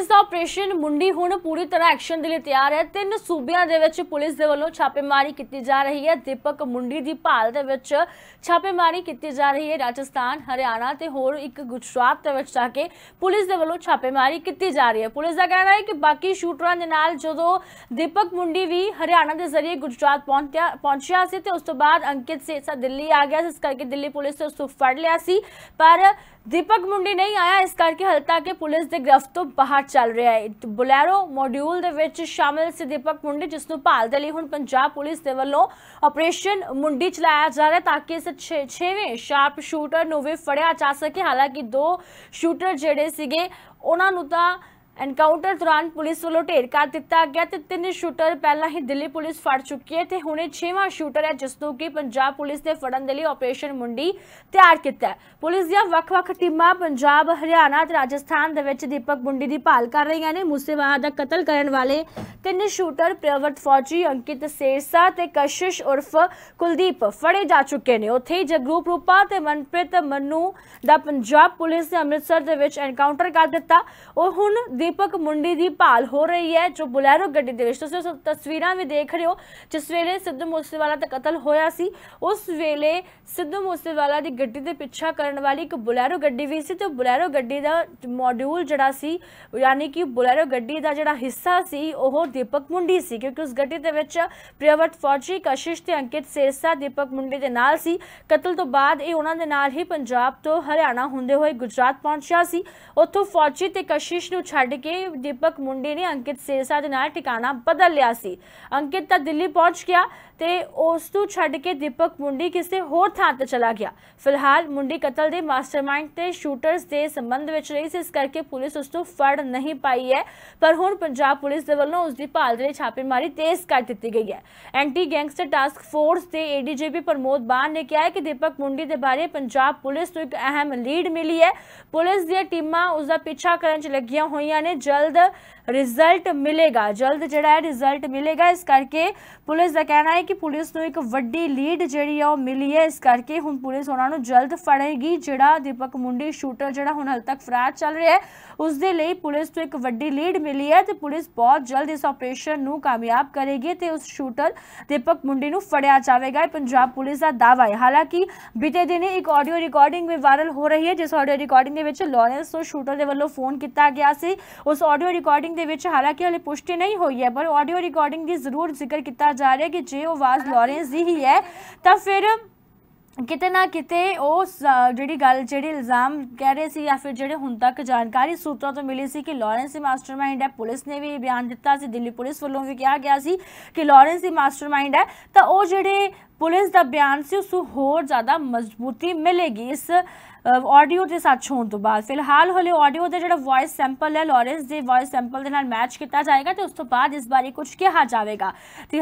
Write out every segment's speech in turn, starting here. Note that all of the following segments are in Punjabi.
ਪੁਲਿਸ ਦਾ ਆਪਰੇਸ਼ਨ ਮੁੰਡੀ ਹੁਣ ਪੂਰੀ ਤਰ੍ਹਾਂ ਐਕਸ਼ਨ ਦੇ ਲਈ ਤਿਆਰ ਹੈ ਤਿੰਨ ਸੂਬਿਆਂ ਦੇ ਵਿੱਚ ਪੁਲਿਸ ਦੇ ਵੱਲੋਂ ਛਾਪੇਮਾਰੀ ਕੀਤੀ ਜਾ ਰਹੀ ਹੈ ਦੀਪਕ ਮੁੰਡੀ ਦੀ ਭਾਲ ਦੇ ਵਿੱਚ ਛਾਪੇਮਾਰੀ ਕੀਤੀ ਜਾ ਰਹੀ ਹੈ ਰਾਜਸਥਾਨ ਹਰਿਆਣਾ ਤੇ ਹੋਰ ਇੱਕ ਗੁਜਰਾਤ ਦੇ ਵਿੱਚ ਜਾ ਕੇ ਪੁਲਿਸ ਦੇ ਵੱਲੋਂ ਛਾਪੇਮਾਰੀ ਕੀਤੀ ਜਾ ਰਹੀ ਹੈ ਪੁਲਿਸ ਦਾ ਕਹਿਣਾ ਹੈ ਕਿ ਬਾਕੀ ਸ਼ੂਟਰਾਂ ਦੇ ਨਾਲ ਜਦੋਂ ਦੀਪਕ ਮੁੰਡੀ ਵੀ ਹਰਿਆਣਾ ਦੇ ਜ਼ਰੀਏ ਗੁਜਰਾਤ ਪਹੁੰਚਿਆ ਸੀ ਤੇ ਉਸ ਤੋਂ ਬਾਅਦ ਅੰਕਿਤ ਸੇਸਾ ਦਿੱਲੀ ਆ ਗਿਆ ਸੀ ਇਸ ਕਰਕੇ ਦਿੱਲੀ ਪੁਲਿਸ ਨੇ ਉਸ ਨੂੰ ਫੜ ਲਿਆ ਸੀ ਪਰ ਦੀਪਕ ਮੁੰਡੀ ਨਹੀਂ ਆਇਆ ਇਸ ਕਰਕੇ ਹਲਤਾ ਕੇ ਪੁਲਿਸ ਦੇ ਗ੍ਰਿਫਤ ਤੋਂ ਬਾਹਰ ਚੱਲ ਰਿਹਾ ਹੈ ਬੁਲੈਰੋ ਮੋਡਿਊਲ ਦੇ ਵਿੱਚ ਸ਼ਾਮਿਲ ਸੀ ਦੀਪਕ ਮੁੰਡੀ ਜਿਸ ਨੂੰ ਭਾਲ ਦੇ ਲਈ ਹੁਣ ਪੰਜਾਬ ਪੁਲਿਸ ਦੇ ਵੱਲੋਂ ਆਪਰੇਸ਼ਨ ਮੁੰਡੀ ਚਲਾਇਆ ਜਾ ਰਿਹਾ ਤਾਂ ਕਿ ਇਸ 6ਵੇਂ ਸ਼ਾਰਪ ਸ਼ੂਟਰ ਨੂੰ ਵੀ ਫੜਿਆ ਜਾ ਸਕੇ ਹਾਲਾਂਕਿ ਦੋ ਸ਼ੂਟਰ ਜਿਹੜੇ ਸੀਗੇ ਉਹਨਾਂ ਨੂੰ ਤਾਂ ਐਨਕਾਊਂਟਰ ਦੌਰਾਨ ਪੁਲਿਸ ਵੱਲੋਂ ਢੇਰ ਕਰ ਦਿੱਤਾ ਗਿਆ ਤੇ ਤਿੰਨ ਸ਼ੂਟਰ ਪਹਿਲਾਂ ਹੀ ਦਿੱਲੀ ਪੁਲਿਸ ਫੜ ਚੁੱਕੀ ਹੈ ਤੇ ਹੁਣੇ 6ਵਾਂ ਸ਼ੂਟਰ ਹੈ ਜਿਸ ਨੂੰ ਕਿ ਪੰਜਾਬ ਪੁਲਿਸ ਨੇ ਫੜਨ ਦੇ ਲਈ ਆਪਰੇਸ਼ਨ ਮੁੰਡੀ ਤਿਆਰ ਕੀਤਾ ਪੁਲਿਸ ਦੀਆਂ ਵੱਖ-ਵੱਖ ਟੀਮਾਂ ਪੰਜਾਬ ਹਰਿਆਣਾ ਤੇ ਰਾਜਸਥਾਨ ਦੇ ਵਿੱਚ ਦੀਪਕ ਮੁੰਡੀ ਦੀ ਭਾਲ ਕਰ ਰਹੀਆਂ ਨੇ ਮੁਸੇਵਾਹ ਦਾ ਕਤਲ ਕਰਨ ਵਾਲੇ ਤਿੰਨ ਸ਼ੂਟਰ ਪ੍ਰਵਰਤ ਫੌਜੀ ਅੰਕਿਤ ਸੇਰਸਾ ਤੇ ਕਸ਼ਿਸ਼ ਉਰਫ ਕੁਲਦੀਪ ਫੜੇ ਜਾ ਚੁੱਕੇ ਨੇ ਉੱਥੇ ਹੀ ਜਗਰੂਪ ਰੂਪਾ ਤੇ ਮਨਪ੍ਰੀਤ ਮੰਨੂ ਦਾ ਪੰਜਾਬ ਪੁਲਿਸ ਨੇ ਅੰਮ੍ਰਿਤਸਰ ਦੇ ਵਿੱਚ ਐਨਕਾਊਂਟਰ ਕਰ ਦਿੱਤਾ ਉਹ ਹੁਣ ਦੀ ਦੀਪਕ ਮੁੰਡੀ ਦੀ ਭਾਲ ਹੋ ਰਹੀ ਹੈ ਜੋ ਬੁਲੈਰੋ ਗੱਡੀ ਦੇ ਵਿੱਚ ਤੁਸੀਂ ਤਸਵੀਰਾਂ ਵੀ ਦੇਖ ਰਹੇ ਹੋ ਜਿਸ ਵੇਲੇ ਸਿੱਧੂ ਮੂਸੇਵਾਲਾ ਦਾ ਕਤਲ ਹੋਇਆ ਸੀ ਉਸ ਵੇਲੇ ਸਿੱਧੂ ਮੂਸੇਵਾਲਾ ਦੀ ਗੱਡੀ ਦੇ ਪਿੱਛਾ ਕਰਨ ਵਾਲੀ ਇੱਕ ਬੁਲੈਰੋ ਗੱਡੀ ਵੀ ਸੀ ਤੇ ਬੁਲੈਰੋ ਗੱਡੀ ਦਾ ਮੋਡਿਊਲ ਜਿਹੜਾ ਸੀ ਯਾਨੀ ਕਿ ਬੁਲੈਰੋ ਗੱਡੀ ਦਾ ਜਿਹੜਾ ਹਿੱਸਾ ਸੀ ਉਹ ਦੀਪਕ ਮੁੰਡੀ ਸੀ ਕਿਉਂਕਿ ਉਸ ਗੱਡੀ ਦੇ ਵਿੱਚ ਪ੍ਰਿਯਵਤ ਫੌਜੀ ਕਸ਼ਿਸ਼ ਤੇ ਅੰਕਿਤ ਸੇਸਾ ਦੀਪਕ ਮੁੰਡੀ ਦੇ ਨਾਲ ਸੀ ਕਤਲ ਤੋਂ ਬਾਅਦ ਇਹ ਉਹਨਾਂ ਦੇ ਨਾਲ ਹੀ ਪੰਜਾਬ ਤੋਂ ਹਰਿਆਣਾ ਹੁੰਦੇ ਹੋਏ ਗੁਜਰਾਤ ਪਹੁੰਚਿਆ ਸੀ ਉੱਥੋਂ ਫੌਜੀ ਤੇ ਕਸ਼ਿਸ਼ ਨੂੰ ਛੱਡ ਛੱਡ ਕੇ ਦੀਪਕ ਮੁੰਡੇ ਨੇ ਅੰਕਿਤ ਸੇਸਾ ਦੇ ਨਾਲ ਟਿਕਾਣਾ ਬਦਲ ਲਿਆ ਸੀ ਅੰਕਿਤ ਤਾਂ ਦਿੱਲੀ ਪਹੁੰਚ ਗਿਆ ਤੇ ਉਸ ਨੂੰ ਛੱਡ ਕੇ ਦੀਪਕ ਮੁੰਡੀ ਕਿਸੇ ਹੋਰ ਥਾਂ ਤੇ ਚਲਾ ਗਿਆ ਫਿਲਹਾਲ ਮੁੰਡੀ ਕਤਲ ਦੇ ਮਾਸਟਰਮਾਈਂਡ ਤੇ ਸ਼ੂਟਰਸ ਦੇ ਸੰਬੰਧ ਵਿੱਚ ਰਹੀ ਸੀ ਇਸ ਕਰਕੇ ਪੁਲਿਸ ਉਸ ਤੋਂ ਫੜ ਨਹੀਂ ਪਾਈ ਹੈ ਪਰ ਹੁਣ ਪੰਜਾਬ ਪੁਲਿਸ ਦੇ ਵੱਲੋਂ ਉਸ ਦੀ ਭਾਲ ਦੇ ਛਾਪੇਮਾਰੀ ਤੇਜ਼ ਕਰ ਦਿੱਤੀ ਗਈ ਹੈ ਐਂਟੀ ਗੈਂਗਸਟਰ ਟਾਸਕ ਫੋਰਸ ਦੇ ਏਡੀਜੀਪੀ ਪ੍ਰਮੋਦ ਬਾਨ ਨੇ ਕਿਹਾ ਹੈ ਕਿ ਦੀਪਕ ਮੁੰਡੀ ਦੇ ਬਾਰੇ ਪੰਜਾਬ ਪੁਲਿਸ ਨੂੰ ਇੱਕ ਅਹਿਮ ਲੀਡ ਮਿਲੀ ਹੈ ਪੁਲਿਸ ਦੀਆਂ ਟੀਮਾਂ ਉਸ ਦਾ ਪਿੱਛਾ ਕਰਨ 'ਚ ਲੱਗੀਆਂ ਹੋਈਆਂ ਹੋਈਆਂ ਨੇ ਜਲਦ ਰਿਜ਼ਲਟ ਮਿਲੇਗਾ ਜਲਦ ਜਿਹੜਾ ਹੈ ਰਿਜ਼ਲਟ ਮਿਲੇਗਾ ਇਸ ਕਰਕੇ ਪੁਲਿਸ ਦਾ ਕਹਿਣਾ ਹੈ ਕਿ ਪੁਲਿਸ ਨੂੰ ਇੱਕ ਵੱਡੀ ਲੀਡ ਜਿਹੜੀ ਆ ਉਹ ਮਿਲੀ ਹੈ ਇਸ ਕਰਕੇ ਹੁਣ ਪੁਲਿਸ ਉਹਨਾਂ ਨੂੰ ਜਲਦ ਫੜੇਗੀ ਜਿਹੜਾ ਦੀਪਕ ਮੁੰਡੀ ਸ਼ੂਟਰ ਜਿਹੜਾ ਹੁਣ ਹਲ ਤੱਕ ਫਰਾਰ ਚੱਲ ਰਿਹਾ ਹੈ ਉਸ ਦੇ ਲਈ ਪੁਲਿਸ ਤੋਂ ਇੱਕ ਵੱਡੀ ਲੀਡ ਮਿਲੀ ਹੈ ਤੇ ਪੁਲਿਸ ਬਹੁਤ ਜਲਦ ਇਸ ਆਪਰੇਸ਼ਨ ਨੂੰ ਕਾਮਯਾਬ ਕਰੇਗੀ ਤੇ ਉਸ ਸ਼ੂਟਰ ਦੀਪਕ ਮੁੰਡੀ ਨੂੰ ਫੜਿਆ ਜਾਵੇਗਾ ਪੰਜਾਬ ਪੁਲਿਸ ਦਾ ਦਾਅਵਾ ਹੈ ਹਾਲਾਂਕਿ ਬੀਤੇ ਦਿਨ ਇੱਕ ਆਡੀਓ ਰਿਕਾਰਡਿੰਗ ਵੀ ਵਾਇਰਲ ਹੋ ਰਹੀ ਹੈ ਜਿਸ ਆਡੀਓ ਰਿਕਾਰਡਿੰਗ ਦੇ ਵਿੱਚ ਲਾਰੈਂਸ ਤੋਂ ਸ਼ੂਟਰ ਦੇ ਵੱਲੋਂ ਫੋਨ ਕੀਤਾ ਗਿਆ ਸੀ ਉਸ ਆਡੀਓ ਰਿਕਾਰਡਿੰਗ ਦੇ ਵਿੱਚ ਹਾਲਾਂਕਿ ਹਲੇ ਪੁਸ਼ਟੀ ਨਹੀਂ ਹੋਈ ਹੈ ਪਰ ਆਡੀਓ ਰਿਕਾਰਡਿੰਗ ਦੀ ਜ਼ਰੂਰ ਜ਼ਿਕਰ ਕੀਤਾ ਜਾ ਰਿਹਾ ਕਿ ਜੇ ਉਹ ਆਵਾਜ਼ ਲਾਰੈਂਸ ਦੀ ਹੀ ਹੈ ਤਾਂ ਫਿਰ ਕਿਤੇ ਨਾ ਕਿਤੇ ਉਹ ਜਿਹੜੀ ਗੱਲ ਜਿਹੜੇ ਇਲਜ਼ਾਮ ਕਹਿ ਰਹੇ ਸੀ ਜਾਂ ਫਿਰ ਜਿਹੜੇ ਹੁਣ ਤੱਕ ਜਾਣਕਾਰੀ ਸੂਤਰਾਂ ਤੋਂ ਮਿਲੀ ਸੀ ਕਿ ਲਾਰੈਂਸ ਦੀ ਮਾਸਟਰਮਾਈਂਡ ਹੈ ਪੁਲਿਸ ਨੇ ਵੀ ਬਿਆਨ ਦਿੱਤਾ ਸੀ ਦਿੱਲੀ ਪੁਲਿਸ ਵੱਲੋਂ ਵੀ ਕਿਹਾ ਗਿਆ ਸੀ ਕਿ ਲਾਰੈਂਸ ਦੀ ਮਾਸਟਰਮਾਈਂਡ ਹੈ ਤਾਂ ਉਹ ਜਿਹੜੇ ਪੁਲਿਸ ਦਾ ਬਿਆਨ ਸੀ ਉਸ ਨੂੰ ਹੋਰ ਜ਼ਿਆਦਾ ਮਜ਼ਬੂਤੀ ਮਿਲੇਗੀ ਇਸ ਆਡੀਓ ਦੇ ਸੱਚ ਹੋਣ ਤੋਂ ਬਾਅਦ ਫਿਲਹਾਲ ਹਲੇ ਆਡੀਓ ਦਾ ਜਿਹੜਾ ਵੌਇਸ ਸੈਂਪਲ ਹੈ ਲਾਰੈਂਸ ਦੇ ਵੌਇਸ ਸੈਂਪਲ ਦੇ ਨਾਲ ਮੈਚ ਕੀਤਾ ਜਾਏਗਾ ਤੇ ਉਸ ਤੋਂ ਬਾਅਦ ਇਸ ਬਾਰੇ ਕੁਝ ਕਿਹਾ ਜਾਵੇਗਾ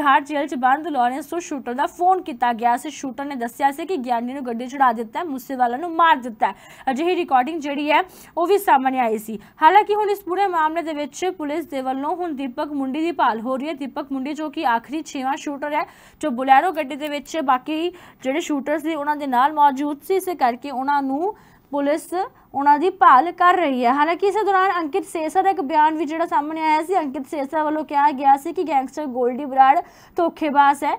ਹਰ ਜੇਲ੍ਹ 'ਚ ਬੰਦ ਲਾਰੈਂਸ ਨੂੰ ਸ਼ੂਟਰ ਦਾ ਫੋਨ ਕੀਤਾ ਗਿਆ ਸੀ ਸ਼ੂਟਰ ਨੇ ਦੱਸਿਆ ਸੀ ਕਿ ਗਿਆਨੀ ਨੂੰ ਗੱਡੀ ਚੜਾ ਦਿੱਤਾ ਵਾਲਾ ਨੂੰ ਮਾਰ ਦਿੱਤਾ ਅਜਿਹੀ ਰਿਕਾਰਡਿੰਗ ਜਿਹੜੀ ਹੈ ਉਹ ਵੀ ਸਾਹਮਣੇ ਆਈ ਸੀ ਹਾਲਾਂਕਿ ਹੁਣ ਇਸ ਪੂਰੇ ਮਾਮਲੇ ਦੇ ਵਿੱਚ ਪੁਲਿਸ ਦੇ ਵੱਲੋਂ ਹੁਣ ਦੀਪਕ ਮੁੰਡੀ ਦੀ ਭਾਲ ਹੋ ਰਹੀ ਹੈ ਦੀਪਕ ਮੁੰਡੀ ਜੋ ਕਿ ਆਖਰੀ 6ਵਾਂ ਸ਼ੂਟਰ ਹੈ ਜੋ ਬੁਲੈਰੋ ਗੱਡੀ ਦੇ ਵਿੱਚ ਬਾਕੀ ਜਿਹੜੇ ਸ਼ੂਟਰਸ ਸੀ ਉਹਨਾਂ ਦੇ ਨਾਲ ਮੌਜੂਦ ਸੀ ਇਸੇ ਕਰਕੇ ਉਹਨਾਂ ਨੂੰ ਪੁਲਿਸ ਉਹਨਾਂ ਦੀ ਭਾਲ ਕਰ ਰਹੀ ਹੈ ਹਾਲਾਂਕਿ ਇਸ ਦੌਰਾਨ ਅੰਕਿਤ ਸੇਸਾ ਦਾ ਇੱਕ ਬਿਆਨ ਵੀ ਜਿਹੜਾ ਸਾਹਮਣੇ ਆਇਆ ਸੀ ਅੰਕਿਤ ਸੇਸਾ ਵੱਲੋਂ ਕਿਹਾ ਗਿਆ ਸੀ ਕਿ ਗੈਂਗਸਟਰ ਗੋਲਡੀ ਬਰਾੜ ਧੋਖੇਬਾਜ਼ ਹੈ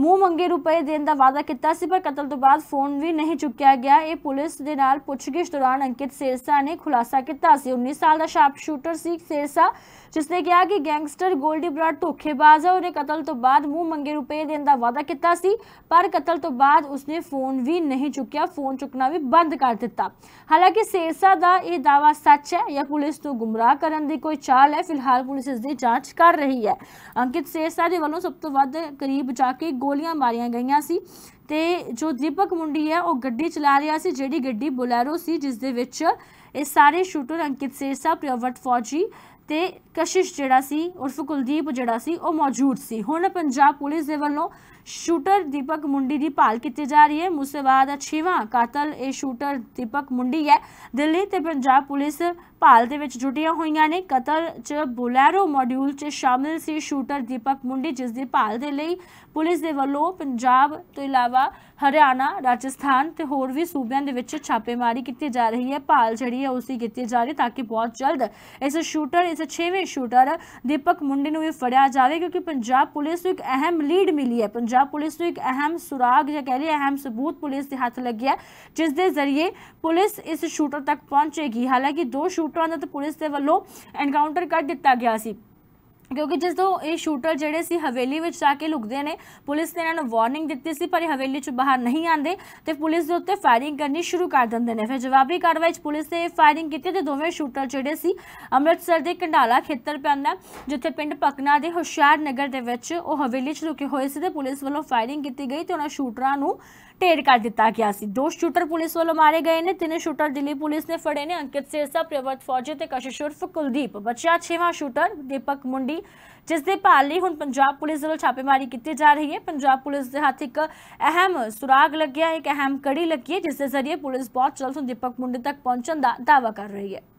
ਮੂੰਹ ਮੰਗੇ ਰੁਪਏ ਦੇਣ ਦਾ ਵਾਅਦਾ ਕੀਤਾ ਸੀ ਪਰ ਕਤਲ ਤੋਂ ਬਾਅਦ ਫੋਨ ਵੀ ਨਹੀਂ ਚੁੱਕਿਆ ਗਿਆ ਇਹ ਪੁਲਿਸ ਦੇ ਨਾਲ ਪੁੱਛਗਿੱਛ ਦੌਰਾਨ ਅੰਕਿਤ ਸੇਰਸਾ ਨੇ ਖੁਲਾਸਾ ਕੀਤਾ ਸੀ 19 ਸਾਲ ਦਾ ਸ਼ਾਰਪ ਸ਼ੂਟਰ ਸੀ ਸੇਰਸਾ ਜਿਸ ਨੇ ਕਿਹਾ ਕਿ ਗੈਂਗਸਟਰ ਗੋਲਡੀ ਬਰਾਡ ਧੋਖੇਬਾਜ਼ ਹੈ ਉਹਨੇ ਕਤਲ ਤੋਂ ਬਾਅਦ ਮੂੰਹ ਮੰਗੇ ਰੁਪਏ ਦੇਣ ਦਾ ਵਾਅਦਾ ਕੀਤਾ ਸੀ ਪਰ ਕਤਲ ਤੋਂ ਬਾਅਦ ਉਸਨੇ ਫੋਨ ਵੀ ਨਹੀਂ ਚੁੱਕਿਆ ਫੋਨ ਚੁੱਕਣਾ ਵੀ ਬੰਦ ਕਰ ਦਿੱਤਾ ਹਾਲਾਂਕਿ ਸੇਰਸਾ ਦਾ ਇਹ ਦਾਵਾ ਸੱਚ ਹੈ ਜਾਂ ਪੁਲਿਸ ਨੂੰ ਗੁੰਮਰਾਹ ਕਰਨ ਦੀ ਕੋਈ ਚਾਲ ਹੈ ਫਿਲਹਾਲ ਪੁਲਿਸ ਇਸ ਦੀ ਜਾਂਚ ਕਰ ਰਹੀ ਹੈ ਅੰਕਿਤ ਸੇਰਸਾ ਦੇ ਵੱਲੋਂ ਸਭ ਤੋਂ ਵੱਧ ਕਰੀਬ ਜਾ ਕੇ ਗੋਲੀਆਂ ਮਾਰੀਆਂ ਗਈਆਂ ਸੀ ਤੇ ਜੋ ਦੀਪਕ ਮੁੰਡੀ ਹੈ ਉਹ ਗੱਡੀ ਚਲਾ ਰਿਹਾ ਸੀ ਜਿਹੜੀ ਗੱਡੀ ਬੋਲੈਰੋ ਸੀ ਜਿਸ ਦੇ ਵਿੱਚ ਇਹ ਸਾਰੇ ਸ਼ੂਟਰ ਅੰਕਿਤ ਸੇਸਾ ਪ੍ਰਿਯਵਟ ਫੌਜੀ ਤੇ ਕਸ਼ਿਸ਼ ਜਿਹੜਾ ਸੀ ਉਰਫ ਕੁਲਦੀਪ ਜਿਹੜਾ ਸੀ ਉਹ ਮੌਜੂਦ ਸੀ ਹੁਣ ਪੰਜਾਬ ਪੁਲਿਸ ਦੇ ਵੱਲੋਂ ਸ਼ੂਟਰ ਦੀਪਕ ਮੁੰਡੀ ਦੀ ਭਾਲ ਕੀਤੀ ਜਾ ਰਹੀ ਹੈ ਮੁਸੇਵਾ ਦਾ ਕਾਤਲ ਇਹ ਸ਼ੂਟਰ ਦੀਪਕ ਮੁੰਡੀ ਹੈ ਦਿੱਲੀ ਤੇ ਪੰਜਾਬ ਪੁਲਿਸ ਭਾਲ ਦੇ ਵਿੱਚ ਜੁਟੀਆਂ ਹੋਈਆਂ ਨੇ ਕਤਲ 'ਚ ਬੁਲੈਰੋ ਮੋਡਿਊਲ 'ਚ ਸ਼ਾਮਿਲ ਸੀ ਸ਼ੂਟਰ ਦੀਪਕ ਮੁੰਡੀ ਜਿਸ ਦੀ ਭਾਲ ਦੇ ਲਈ ਪੁਲਿਸ ਦੇ ਵੱਲੋਂ ਪੰਜਾਬ ਤੋਂ ਇਲਾਵਾ ਹਰਿਆਣਾ ਰਾਜਸਥਾਨ ਤੇ ਹੋਰ ਵੀ ਸੂਬਿਆਂ ਦੇ ਵਿੱਚ ਛਾਪੇਮਾਰੀ ਕੀਤੀ ਜਾ ਰਹੀ ਹੈ ਭਾਲ ਜਿਹੜੀ ਹੈ ਉਸੇ ਕੀਤੀ ਜਾ ਰਹੀ ਤਾਂ ਕਿ ਬਹੁਤ ਜਲਦ ਇਸ ਸ਼ੂਟਰ ਇਸ ਛੇਵੇਂ ਸ਼ੂਟਰ ਦੀਪਕ ਮੁੰਡੀ ਨੂੰ ਵੀ ਫੜਿਆ ਜਾਵੇ ਕਿਉਂਕਿ ਪੰਜਾਬ ਪੁਲਿਸ ਨੂੰ ਇੱਕ ਅਹਿਮ ਲੀਡ ਮਿਲੀ ਹੈ ਪੰਜਾਬ ਪੁਲਿਸ ਨੂੰ ਇੱਕ ਅਹਿਮ ਸੁਰਾਗ ਜਾਂ ਕਹਿ ਲਈਏ ਅਹਿਮ ਸਬੂਤ ਪੁਲਿਸ ਦੇ ਹੱਥ ਲੱਗਿਆ ਜਿਸ ਦੇ ਜ਼ਰੀਏ ਪੁਲਿਸ ਇਸ ਸ਼ੂਟਰ ਤੱਕ ਪਹੁੰਚੇਗੀ ਹਾਲਾਂਕਿ ਦੋ ਸ਼ੂਟਰਾਂ ਦਾ ਤਾਂ ਪੁਲਿਸ ਦੇ ਵੱਲੋਂ ਐਨਕਾਊਂਟਰ ਕਰ ਦਿੱਤਾ ਗਿਆ ਸੀ ਕਿਉਂਕਿ ਜਦੋਂ ਇਹ ਸ਼ੂਟਰ ਜਿਹੜੇ ਸੀ ਹਵੇਲੀ ਵਿੱਚ ਜਾ ਕੇ ਲੁਕਦੇ ਨੇ ਪੁਲਿਸ ਨੇ ਇਹਨਾਂ ਨੂੰ ਵਾਰਨਿੰਗ ਦਿੱਤੀ ਸੀ ਪਰ ਇਹ ਹਵੇਲੀ ਚ ਬਾਹਰ ਨਹੀਂ ਆਂਦੇ ਤੇ ਪੁਲਿਸ ਦੇ ਉੱਤੇ ਫਾਇਰਿੰਗ ਕਰਨੀ ਸ਼ੁਰੂ ਕਰ ਦਿੰਦੇ ਨੇ ਫਿਰ ਜਵਾਬੀ ਕਾਰਵਾਈ ਚ ਪੁਲਿਸ ਨੇ ਫਾਇਰਿੰਗ ਕੀਤੀ ਤੇ ਦੋਵੇਂ ਸ਼ੂਟਰ ਜਿਹੜੇ ਸੀ ਅੰਮ੍ਰਿਤਸਰ ਦੇ ਕੰਡਾਲਾ ਖੇਤਰ ਪੈਂਦਾ ਜਿੱਥੇ ਪਿੰਡ ਪਕਨਾ ਦੇ ਹੁਸ਼ਿਆਰ ਨਗਰ ਦੇ ਵਿੱਚ ਉਹ ਹਵੇਲੀ ਚ ਰੁਕੇ ਹੋਏ ਸੀ ਤੇ ਪੁਲਿਸ ਵੱਲੋਂ ਫਾਇਰਿੰਗ ਕੀਤੀ ਗਈ ਤੇ ਉਹਨਾਂ ਸ਼ੂਟਰਾਂ ਨੂੰ ਢੇਰ ਕਰ ਦਿੱਤਾ ਗਿਆ ਸੀ ਦੋ ਸ਼ੂਟਰ ਪੁਲਿਸ ਵੱਲੋਂ ਮਾਰੇ ਗਏ ਨੇ ਤਿੰਨੇ ਸ਼ੂਟਰ ਦਿੱਲੀ ਪੁਲਿਸ ਨੇ ਫੜੇ ਨੇ ਅੰਕਿਤ ਸੇਸਾ ਪ੍ਰਵਤ ਫੌਜੀ ਤੇ ਕਸ਼ਿਸ਼ੁਰਫ ਕੁਲਦੀਪ ਬਚਿਆ 6ਵਾਂ ਸ਼ੂਟਰ ਦੀਪਕ ਮੁੰਡੀ ਦੀ ਜਿਸ ਦੇ ਭਾਲ ਲਈ ਹੁਣ ਪੰਜਾਬ ਪੁਲਿਸ ਵੱਲੋਂ ਛਾਪੇਮਾਰੀ ਕੀਤੀ ਜਾ ਰਹੀ ਹੈ ਪੰਜਾਬ ਪੁਲਿਸ ਦੇ ਹੱਥ ਇੱਕ ਅਹਿਮ ਸੁਰਾਗ ਲੱਗਿਆ ਇੱਕ ਅਹਿਮ ਕੜੀ ਲੱਗੀ ਹੈ ਜਿਸ ਦੇ ਜ਼ਰੀਏ ਪੁਲਿਸ ਬਹੁਤ ਜਲਦ ਦੀਪਕ ਮੁੰਡੇ ਤੱਕ ਪਹੁੰਚਣ ਦਾ ਦਾਅਵਾ ਕਰ ਰਹੀ ਹੈ